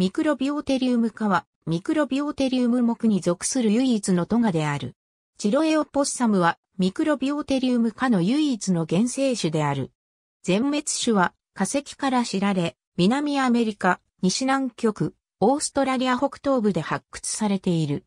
ミクロビオテリウム科は、ミクロビオテリウム目に属する唯一のトガである。チロエオポッサムは、ミクロビオテリウム科の唯一の原生種である。全滅種は、化石から知られ、南アメリカ、西南極、オーストラリア北東部で発掘されている。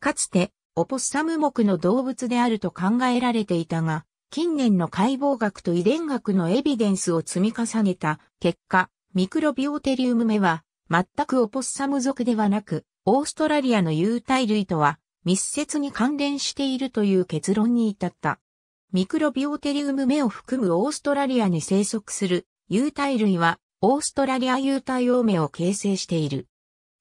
かつて、オポッサム目の動物であると考えられていたが、近年の解剖学と遺伝学のエビデンスを積み重ねた結果、ミクロビオテリウム目は全くオポッサム族ではなく、オーストラリアの有袋類とは密接に関連しているという結論に至った。ミクロビオテリウム目を含むオーストラリアに生息する有袋類はオーストラリア有袋王目を形成している。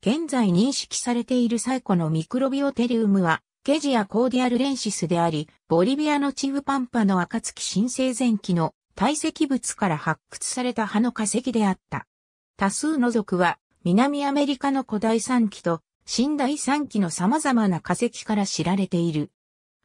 現在認識されている最古のミクロビオテリウムはケジアコーディアルレンシスであり、ボリビアのチグパンパの暁新生前期の堆積物から発掘された葉の化石であった。多数の族は南アメリカの古代産期と新大産期の様々な化石から知られている。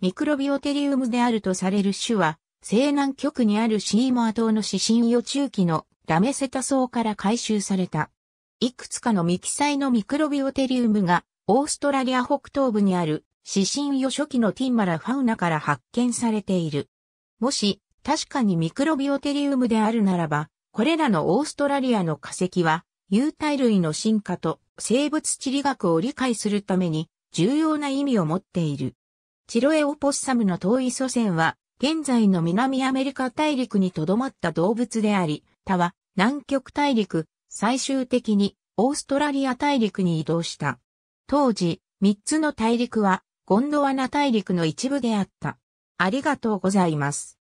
ミクロビオテリウムであるとされる種は、西南極にあるシーモア島の指針予中期のラメセタ層から回収された。いくつかのミキサイのミクロビオテリウムが、オーストラリア北東部にある指針予初期のティンマラファウナから発見されている。もし、確かにミクロビオテリウムであるならば、これらのオーストラリアの化石は、有体類の進化と生物地理学を理解するために重要な意味を持っている。チロエオポッサムの遠い祖先は、現在の南アメリカ大陸にとどまった動物であり、他は南極大陸、最終的にオーストラリア大陸に移動した。当時、三つの大陸はゴンドワナ大陸の一部であった。ありがとうございます。